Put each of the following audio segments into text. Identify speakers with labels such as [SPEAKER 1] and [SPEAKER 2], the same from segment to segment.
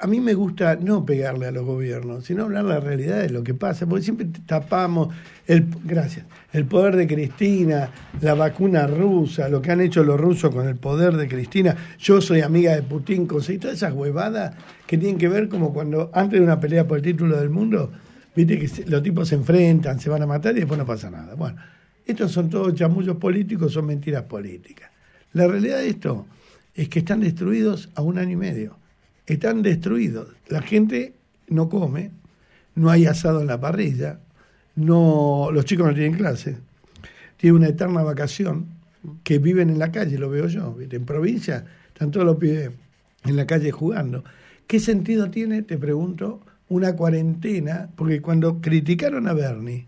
[SPEAKER 1] a mí me gusta no pegarle a los gobiernos, sino hablar la realidad de lo que pasa, porque siempre tapamos el, gracias, el poder de Cristina, la vacuna rusa, lo que han hecho los rusos con el poder de Cristina. Yo soy amiga de Putin, y todas esas huevadas que tienen que ver como cuando antes de una pelea por el título del mundo, viste que los tipos se enfrentan, se van a matar y después no pasa nada. Bueno, estos son todos chamullos políticos, son mentiras políticas. La realidad de esto es que están destruidos a un año y medio están destruidos. La gente no come, no hay asado en la parrilla, no, los chicos no tienen clase, tienen una eterna vacación, que viven en la calle, lo veo yo, en provincia, están todos los pibes en la calle jugando. ¿Qué sentido tiene, te pregunto, una cuarentena? Porque cuando criticaron a Bernie,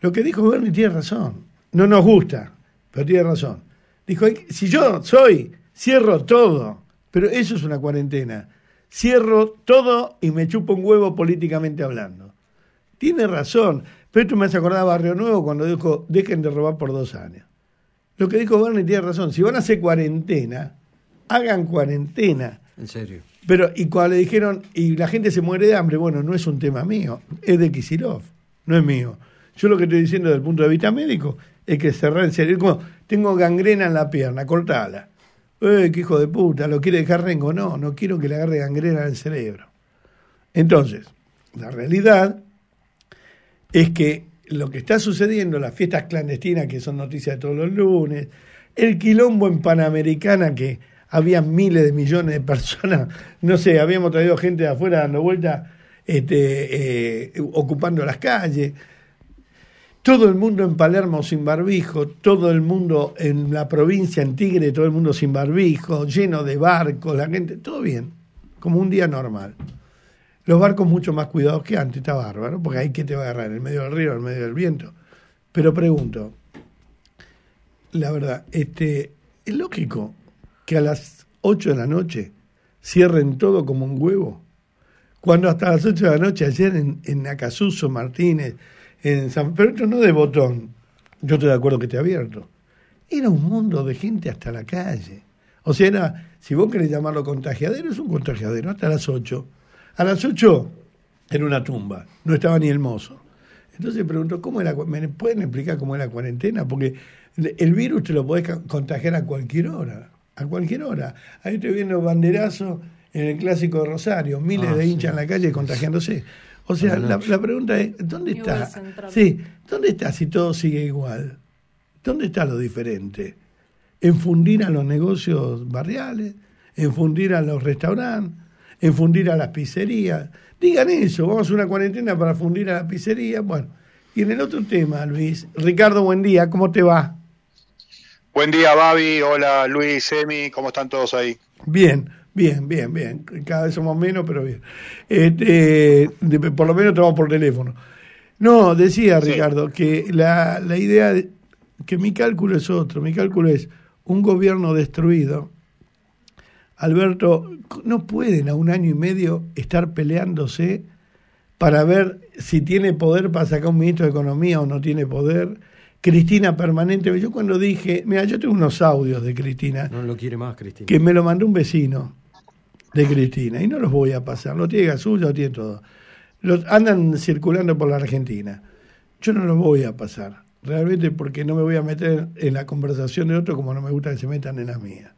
[SPEAKER 1] lo que dijo Bernie tiene razón, no nos gusta, pero tiene razón. Dijo, si yo soy, cierro todo pero eso es una cuarentena. Cierro todo y me chupo un huevo políticamente hablando. Tiene razón. Pero tú me has acordado Barrio Nuevo cuando dijo, dejen de robar por dos años. Lo que dijo Bernie tiene razón. Si van a hacer cuarentena, hagan cuarentena. En serio. Pero, y cuando le dijeron, y la gente se muere de hambre, bueno, no es un tema mío, es de Kisilov, no es mío. Yo lo que estoy diciendo desde el punto de vista médico es que cerrar en serio, como, tengo gangrena en la pierna, cortala. ¡eh, qué hijo de puta! ¿Lo quiere dejar rengo? No, no quiero que le agarre gangrena al cerebro. Entonces, la realidad es que lo que está sucediendo, las fiestas clandestinas que son noticias de todos los lunes, el quilombo en Panamericana que había miles de millones de personas, no sé, habíamos traído gente de afuera dando vueltas, este, eh, ocupando las calles, todo el mundo en Palermo sin barbijo, todo el mundo en la provincia, en Tigre, todo el mundo sin barbijo, lleno de barcos, la gente, todo bien, como un día normal. Los barcos mucho más cuidados que antes, está bárbaro, porque ahí que te va a agarrar, en medio del río, en medio del viento. Pero pregunto, la verdad, este, es lógico que a las 8 de la noche cierren todo como un huevo. Cuando hasta las 8 de la noche ayer en, en Acasuso, Martínez, en San Pedro, no de botón, yo estoy de acuerdo que esté abierto. Era un mundo de gente hasta la calle. O sea, era, si vos querés llamarlo contagiadero, es un contagiadero, hasta las 8. A las 8 en una tumba, no estaba ni el mozo. Entonces pregunto ¿cómo era, ¿me pueden explicar cómo era la cuarentena? Porque el virus te lo podés contagiar a cualquier hora, a cualquier hora. Ahí estoy viendo banderazos en el clásico de Rosario, miles ah, de hinchas en la calle contagiándose. O sea, la, pregunta es, ¿dónde está? Sí, ¿dónde está si todo sigue igual? ¿Dónde está lo diferente? En fundir a los negocios barriales, en fundir a los restaurantes, enfundir a las pizzerías. Digan eso, vamos a una cuarentena para fundir a las pizzerías. Bueno, y en el otro tema, Luis, Ricardo, buen día, ¿cómo te va? Buen día, Babi. Hola, Luis, Emi. ¿Cómo están todos ahí? Bien. Bien, bien, bien. Cada vez somos menos, pero bien. Este, eh, por lo menos estamos por teléfono. No, decía Ricardo que la, la idea, que mi cálculo es otro, mi cálculo es un gobierno destruido. Alberto, no pueden a un año y medio estar peleándose para ver si tiene poder para sacar un ministro de Economía o no tiene poder. Cristina permanente, yo cuando dije, mira, yo tengo unos audios de Cristina. No lo quiere más Cristina. Que me lo mandó un vecino de Cristina. Y no los voy a pasar. Lo tiene suyo lo tiene todo. Los andan circulando por la Argentina. Yo no los voy a pasar. Realmente porque no me voy a meter en la conversación de otro como no me gusta que se metan en la mía.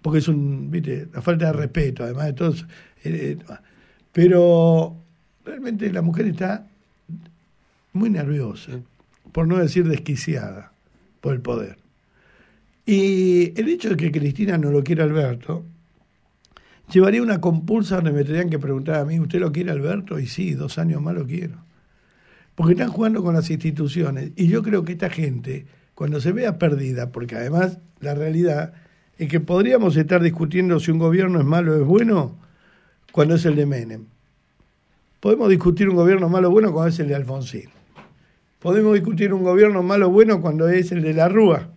[SPEAKER 1] Porque es un, viste, la falta de respeto, además de todo. Eh, eh, pero realmente la mujer está muy nerviosa, por no decir desquiciada, por el poder. Y el hecho de que Cristina no lo quiera Alberto, llevaría una compulsa donde me tendrían que preguntar a mí, ¿usted lo quiere Alberto? Y sí, dos años más lo quiero. Porque están jugando con las instituciones. Y yo creo que esta gente, cuando se vea perdida, porque además la realidad es que podríamos estar discutiendo si un gobierno es malo o es bueno cuando es el de Menem. Podemos discutir un gobierno malo o bueno cuando es el de Alfonsín. Podemos discutir un gobierno malo o bueno cuando es el de la Rúa.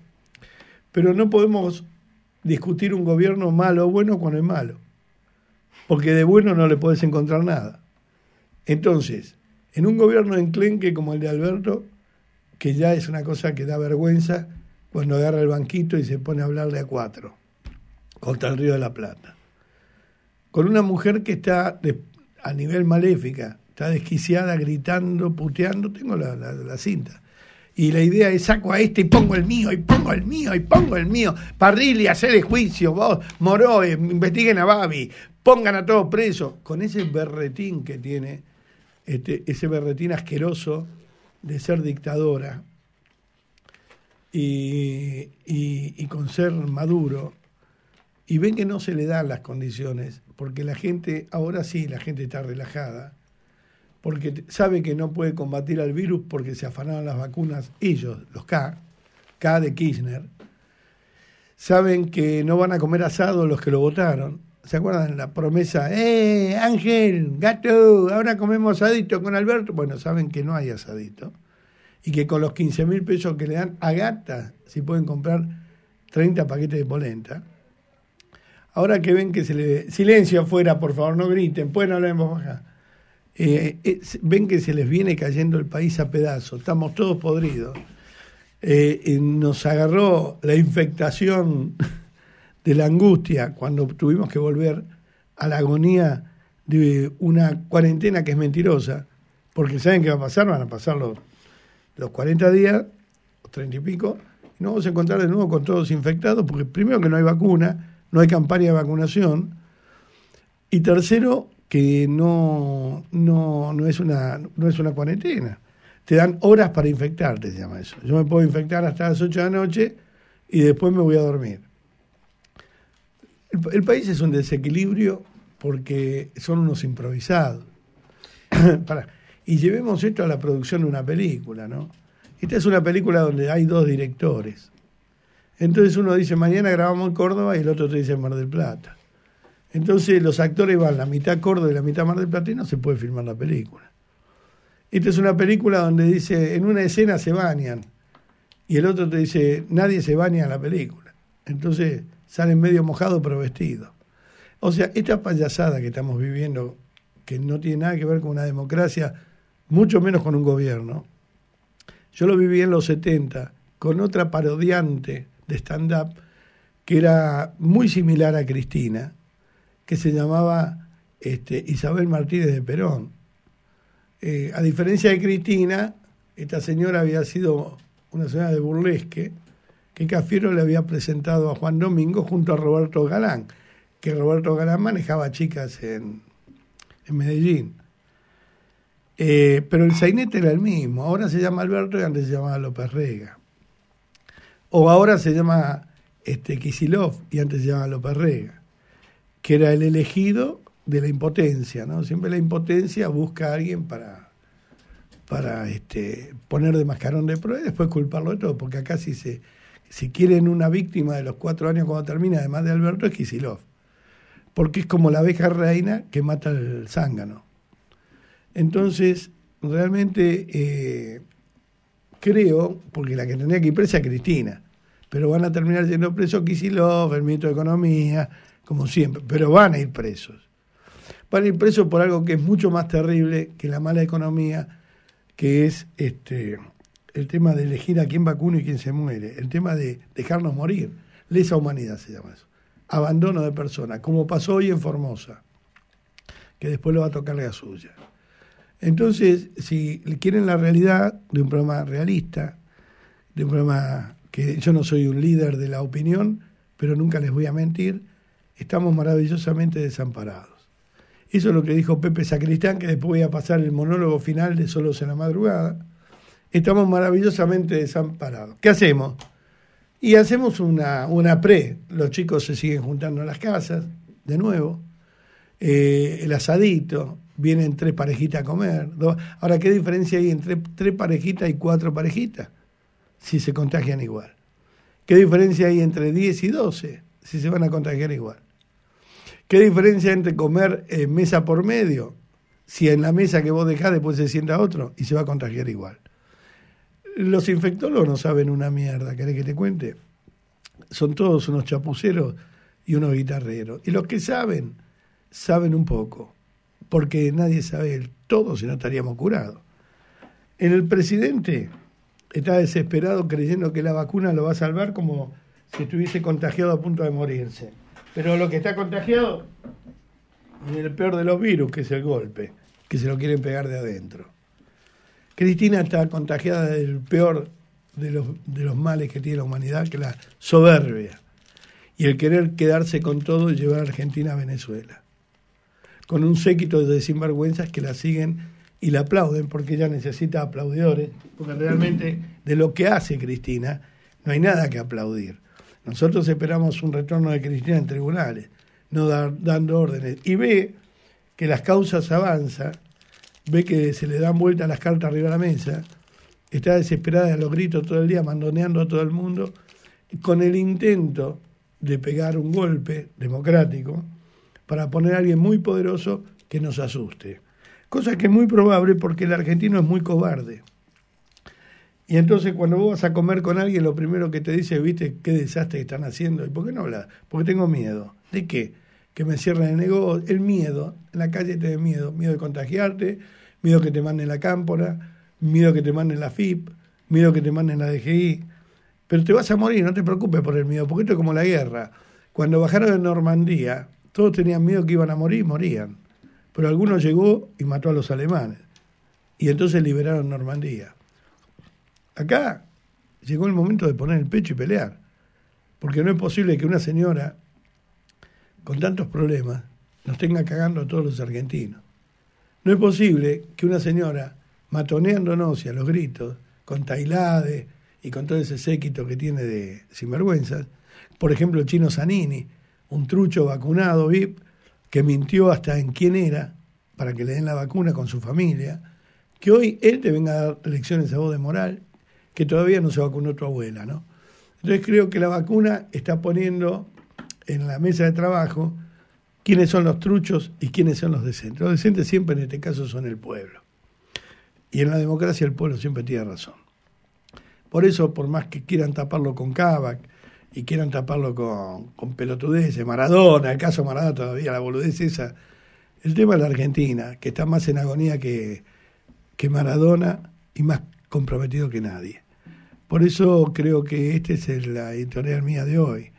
[SPEAKER 1] Pero no podemos discutir un gobierno malo o bueno cuando es malo porque de bueno no le podés encontrar nada. Entonces, en un gobierno enclenque como el de Alberto, que ya es una cosa que da vergüenza cuando agarra el banquito y se pone a hablarle a cuatro contra el Río de la Plata. Con una mujer que está a nivel maléfica, está desquiciada, gritando, puteando, tengo la, cinta. Y la idea es saco a este y pongo el mío, y pongo el mío, y pongo el mío. Parrilli, hacer el juicio, vos, Moró, investiguen a Babi, pongan a todos presos, con ese berretín que tiene, este, ese berretín asqueroso de ser dictadora y, y con ser maduro, y ven que no se le dan las condiciones, porque la gente, ahora sí, la gente está relajada, porque sabe que no puede combatir al virus porque se afanaron las vacunas ellos, los K, K de Kirchner, saben que no van a comer asado los que lo votaron, ¿Se acuerdan la promesa? ¡Eh, Ángel, gato! Ahora comemos asadito con Alberto. Bueno, saben que no hay asadito. Y que con los 15 mil pesos que le dan a gata, si pueden comprar 30 paquetes de polenta. Ahora que ven que se le... Silencio afuera, por favor, no griten. Pueden hablar en voz baja. ven que se les viene cayendo el país a pedazos. Estamos todos podridos. Eh, eh, nos agarró la infectación de la angustia cuando tuvimos que volver a la agonía de una cuarentena que es mentirosa, porque saben que va a pasar, van a pasar los, los 40 días, los 30 y pico, y nos vamos a encontrar de nuevo con todos infectados, porque primero que no hay vacuna, no hay campaña de vacunación, y tercero que no, no, es, una, no es una cuarentena. Te dan horas para infectarte, se llama eso. Yo me puedo infectar hasta las 8 de la noche y después me voy a dormir. El, país es un desequilibrio porque son unos improvisados. y llevemos esto a la producción de una película, ¿no? Esta es una película donde hay dos directores. Entonces uno dice, mañana grabamos en Córdoba y el otro te dice Mar del Plata. Entonces los actores van la mitad Córdoba y la mitad Mar del Plata y no se puede filmar la película. Esta es una película donde dice, en una escena se bañan y el otro te dice, nadie se baña en la película. Entonces salen medio mojados pero vestidos. O sea, esta payasada que estamos viviendo, que no tiene nada que ver con una democracia, mucho menos con un gobierno, yo lo viví en los 70 con otra parodiante de stand-up que era muy similar a Cristina, que se llamaba este, Isabel Martínez de Perón. Eh, a diferencia de Cristina, esta señora había sido una señora de burlesque, que Cafiero le había presentado a Juan Domingo junto a Roberto Galán, que Roberto Galán manejaba chicas en, en Medellín. Eh, pero el Zainete era el mismo, ahora se llama Alberto y antes se llamaba López Rega. O ahora se llama este, Kisilov y antes se llamaba López Rega, que era el elegido de la impotencia, ¿no? Siempre la impotencia busca a alguien para, para este, poner de mascarón de prueba y después culparlo de todo, porque acá sí se si quieren una víctima de los cuatro años cuando termina, además de Alberto, es Kisilov. Porque es como la abeja reina que mata el zángano. Entonces, realmente eh, creo, porque la que tendría que ir presa es Cristina, pero van a terminar siendo presos Kisilov, el ministro de Economía, como siempre, pero van a ir presos. Van a ir presos por algo que es mucho más terrible que la mala economía, que es este, el tema de elegir a quién vacuno y quién se muere, el tema de dejarnos morir. Lesa humanidad se llama eso. Abandono de personas, como pasó hoy en Formosa, que después lo va a tocar la suya. Entonces, si quieren la realidad de un problema realista, de un problema que yo no soy un líder de la opinión, pero nunca les voy a mentir, estamos maravillosamente desamparados. Eso es lo que dijo Pepe Sacristán, que después voy a pasar el monólogo final de Solos en la Madrugada estamos maravillosamente desamparados. ¿Qué hacemos? Y hacemos una, una pre. Los chicos se siguen juntando en las casas, de nuevo. Eh, el asadito, vienen tres parejitas a comer. Ahora, ¿qué diferencia hay entre tres parejitas y cuatro parejitas? Si se contagian igual. ¿Qué diferencia hay entre 10 y 12? Si se van a contagiar igual. ¿Qué diferencia hay entre comer eh, mesa por medio? Si en la mesa que vos dejás después se sienta otro y se va a contagiar igual. Los infectólogos no saben una mierda, ¿querés que te cuente? Son todos unos chapuceros y unos guitarreros. Y los que saben, saben un poco, porque nadie sabe el todo si no estaríamos curados. el presidente está desesperado creyendo que la vacuna lo va a salvar como si estuviese contagiado a punto de morirse. Pero lo que está contagiado es el peor de los virus, que es el golpe, que se lo quieren pegar de adentro. Cristina está contagiada del peor de los, de los males que tiene la humanidad, que es la soberbia. Y el querer quedarse con todo y llevar a Argentina a Venezuela. Con un séquito de sinvergüenzas que la siguen y la aplauden porque ella necesita aplaudidores, porque realmente de lo que hace Cristina no hay nada que aplaudir. Nosotros esperamos un retorno de Cristina en tribunales, no dando órdenes. Y ve que las causas avanzan ve que se le dan vuelta las cartas arriba de la mesa, está desesperada a los gritos todo el día, mandoneando a todo el mundo, con el intento de pegar un golpe democrático para poner a alguien muy poderoso que nos asuste. Cosa que es muy probable porque el argentino es muy cobarde. Y entonces cuando vos vas a comer con alguien, lo primero que te dice, viste, qué desastre están haciendo. ¿Y por qué no hablas? Porque tengo miedo. ¿De qué? que me cierren el negocio, el miedo, en la calle te da miedo, miedo de contagiarte, miedo que te manden la cámpora, miedo que te manden la FIP, miedo que te manden la DGI, pero te vas a morir, no te preocupes por el miedo, porque esto es como la guerra. Cuando bajaron de Normandía, todos tenían miedo que iban a morir, morían, pero alguno llegó y mató a los alemanes, y entonces liberaron Normandía. Acá llegó el momento de poner el pecho y pelear, porque no es posible que una señora con tantos problemas, nos tenga cagando a todos los argentinos. No es posible que una señora, matoneándonos y a los gritos, con Tailade y con todo ese séquito que tiene de sinvergüenzas, por ejemplo, Chino Zanini, un trucho vacunado VIP, que mintió hasta en quién era para que le den la vacuna con su familia, que hoy él te venga a dar lecciones a vos de moral, que todavía no se vacunó tu abuela, ¿no? Entonces creo que la vacuna está poniendo en la mesa de trabajo quiénes son los truchos y quiénes son los decentes. Los decentes siempre en este caso son el pueblo. Y en la democracia el pueblo siempre tiene razón. Por eso, por más que quieran taparlo con Kavak y quieran taparlo con, con pelotudeces, Maradona, el caso Maradona todavía, la boludez esa, el tema es la Argentina, que está más en agonía que, que Maradona y más comprometido que nadie. Por eso creo que esta es la editorial mía de hoy.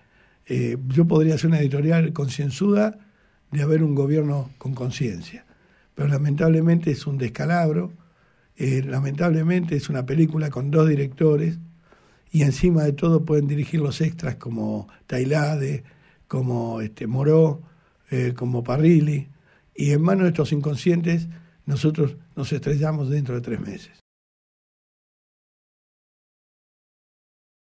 [SPEAKER 1] Eh, yo podría hacer una editorial concienzuda de haber un gobierno con conciencia, pero lamentablemente es un descalabro, eh, lamentablemente es una película con dos directores y encima de todo pueden dirigir los extras como Tailade, como este, Moró, eh, como Parrilli, y en manos de estos inconscientes nosotros nos estrellamos dentro de tres meses.